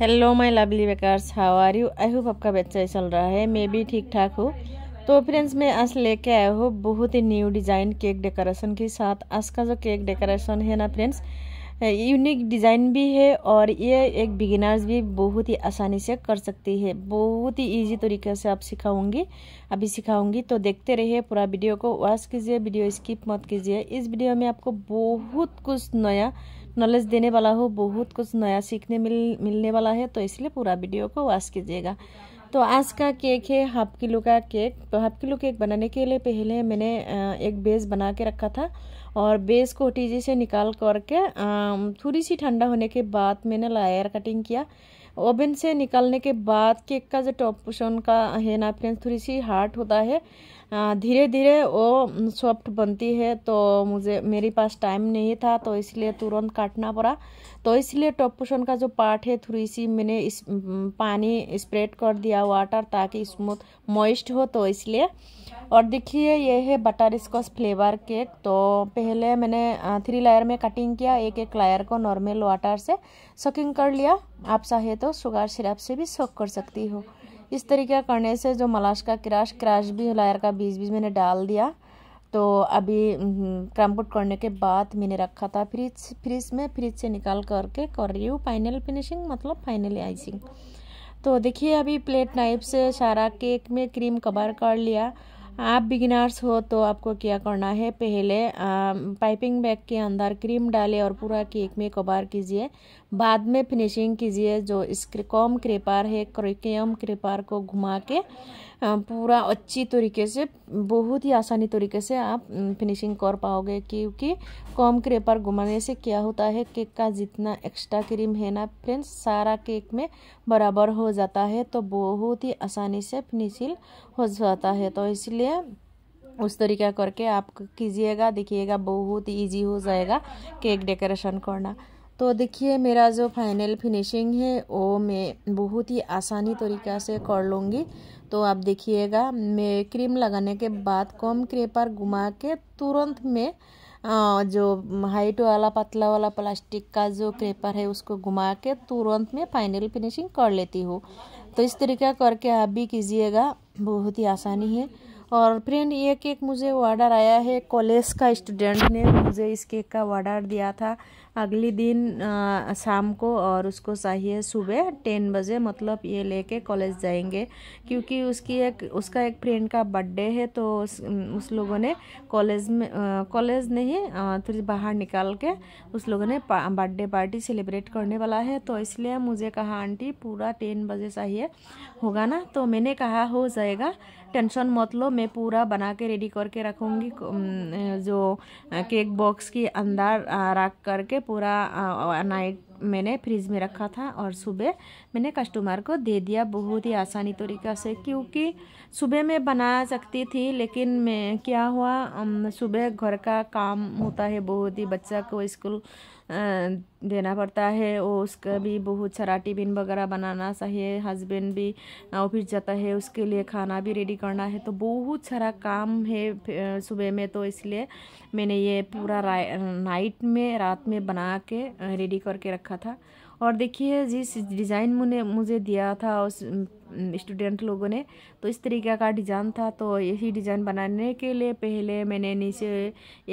hello my lovely bakers how are you I hope आपका बच्चा ही चल रहा है मैं भी ठीक ठाक हूँ तो फ्रेंड्स मैं आज लेके आया हूँ बहुत ही न्यू डिज़ाइन केक डेकोरेशन के साथ आज का जो केक डेकोरेशन है ना फ्रेंड्स यूनिक डिज़ाइन भी है और ये एक बिगिनर्स भी बहुत ही आसानी से कर सकती है बहुत ही इजी तरीके से आप सिखाऊंगी अभी सिखाऊंगी तो देखते रहिए पूरा वीडियो को वॉश कीजिए वीडियो स्किप मत कीजिए इस वीडियो में आपको बहुत कुछ नया नॉलेज देने वाला हो बहुत कुछ नया सीखने मिल मिलने वाला है तो इसलिए पूरा वीडियो को वॉश कीजिएगा तो आज का केक है हाफ किलो का केक तो हाफ किलो केक बनाने के लिए पहले मैंने एक बेस बना के रखा था और बेस को टीजी से निकाल करके थोड़ी सी ठंडा होने के बाद मैंने लायर कटिंग किया ओवन से निकलने के बाद केक का जो टॉप पोर्शन का है ना फ्रेंड्स थोड़ी सी हार्ड होता है धीरे धीरे वो सॉफ्ट बनती है तो मुझे मेरे पास टाइम नहीं था तो इसलिए तुरंत काटना पड़ा तो इसलिए टॉप पोर्शन का जो पार्ट है थोड़ी सी मैंने इस पानी स्प्रेड कर दिया वाटर ताकि स्मूथ मॉइस्ट हो तो इसलिए और देखिए ये है बटर स्कॉच फ्लेवर केक तो पहले मैंने थ्री लायर में कटिंग किया एक एक लायर को नॉर्मल वाटर से सकिंग कर लिया आप चाहे तो शुगर सिरप से भी सोख कर सकती हो इस तरीका करने से जो मलाश का क्रश क्रश भी लायर का बीज बीज मैंने डाल दिया तो अभी हम्म, क्रम्पुट करने के बाद मैंने रखा था फ्रिज फ्रिज में फ्रिज से निकाल करके कर रही हूँ फाइनल फिनिशिंग मतलब फाइनल आइसिंग तो देखिए अभी प्लेट नाइफ से सारा केक में क्रीम कवर कर लिया आप बिगिनर्स हो तो आपको क्या करना है पहले पाइपिंग बैग के अंदर क्रीम डालें और पूरा केक में कबार कीजिए बाद में फिनिशिंग कीजिए जो कॉम क्रेपार है क्रिकम क्रेपार को घुमा के पूरा अच्छी तरीके से बहुत ही आसानी तरीके से आप फिनिशिंग कर पाओगे क्योंकि कॉम क्रेपर घुमाने से क्या होता है केक का जितना एक्स्ट्रा क्रीम है ना फ्रेंड्स सारा केक में बराबर हो जाता है तो बहुत ही आसानी से फिनिशिंग हो जाता है तो इसलिए है उस तरीका करके आप कीजिएगा देखिएगा बहुत इजी हो जाएगा केक डेकोरेशन करना तो देखिए मेरा जो फाइनल फिनिशिंग है वो मैं बहुत ही आसानी तरीका से कर लूँगी तो आप देखिएगा मैं क्रीम लगाने के बाद कम क्रेपर घुमा के तुरंत मैं जो हाइट वाला पतला वाला प्लास्टिक का जो क्रेपर है उसको घुमा के तुरंत में फाइनल फिनिशिंग कर लेती हूँ तो इस तरीका करके आप भी कीजिएगा बहुत ही आसानी है और फ्रेंड ये केक मुझे ऑर्डर आया है कॉलेज का स्टूडेंट ने मुझे इस केक का ऑर्डर दिया था अगले दिन आ, शाम को और उसको चाहिए सुबह टेन बजे मतलब ये लेके कॉलेज जाएंगे क्योंकि उसकी एक उसका एक फ्रेंड का बर्थडे है तो उस, उस लोगों ने कॉलेज में कॉलेज नहीं थोड़ी बाहर निकाल के उस लोगों ने बर्थडे पार्टी सेलिब्रेट करने वाला है तो इसलिए मुझे कहा आंटी पूरा टेन बजे चाहिए होगा ना तो मैंने कहा हो जाएगा टेंशन मत लो मैं पूरा बना के रेडी करके रखूँगी जो केक बॉक्स के अंदर रख करके पूरा नाइट मैंने फ्रिज में रखा था और सुबह मैंने कस्टमर को दे दिया बहुत ही आसानी तरीक़ा से क्योंकि सुबह मैं बना सकती थी लेकिन मैं क्या हुआ सुबह घर का काम होता है बहुत ही बच्चा को स्कूल देना पड़ता है और उसका भी बहुत सारा टिफिन वगैरह बनाना चाहिए हस्बैंड भी ऑफिस जाता है उसके लिए खाना भी रेडी करना है तो बहुत सारा काम है सुबह में तो इसलिए मैंने ये पूरा नाइट में रात में बना के रेडी करके रखा था और देखिए जिस डिज़ाइन मुझे मुझे दिया था उस स्टूडेंट लोगों ने तो इस तरीके का डिज़ाइन था तो यही डिज़ाइन बनाने के लिए पहले मैंने नीचे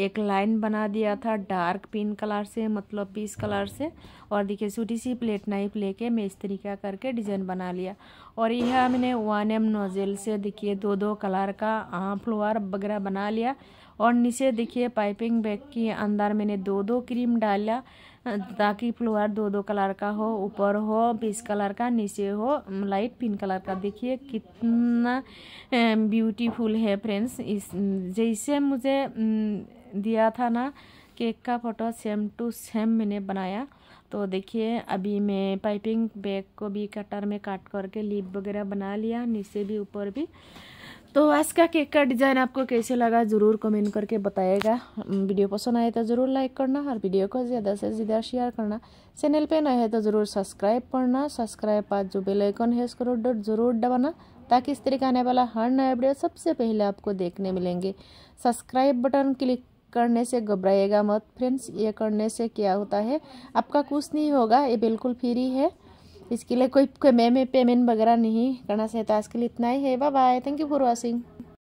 एक लाइन बना दिया था डार्क पिंक कलर से मतलब पीस कलर से और देखिए छोटी सी प्लेट नाइफ लेके मैं इस तरीका करके डिज़ाइन बना लिया और यह मैंने वन एम नोज़ेल से देखिए दो दो कलर का फ्लोर वगैरह बना लिया और नीचे देखिए पाइपिंग बैग के अंदर मैंने दो दो क्रीम डाला ताकि फ्लोर दो दो कलर का हो ऊपर हो बीस कलर का नीचे हो लाइट पिंक कलर का देखिए कितना ब्यूटीफुल है फ्रेंड्स इस जैसे मुझे दिया था ना केक का फ़ोटो सेम टू सेम मैंने बनाया तो देखिए अभी मैं पाइपिंग बैग को भी कटर में काट करके लिप वगैरह बना लिया नीचे भी ऊपर भी तो आज का केक का डिज़ाइन आपको कैसे लगा ज़रूर कमेंट करके बताएगा वीडियो हम्म, पसंद आए तो ज़रूर लाइक करना और वीडियो को ज़्यादा से ज़्यादा शेयर करना चैनल पे नए है तो ज़रूर सब्सक्राइब करना सब्सक्राइब पास जो बेल आइकन है उसको ज़रूर दबाना ताकि इस तरीके आने वाला हर नया वीडियो सबसे पहले आपको देखने मिलेंगे सब्सक्राइब बटन क्लिक करने से घबराइएगा मत फ्रेंड्स ये करने से क्या होता है आपका कुछ नहीं होगा ये बिल्कुल फ्री है इसके लिए कोई कोई पेमेंट वगैरह नहीं करना चाहता आज के लिए इतना ही है bye bye thank you for watching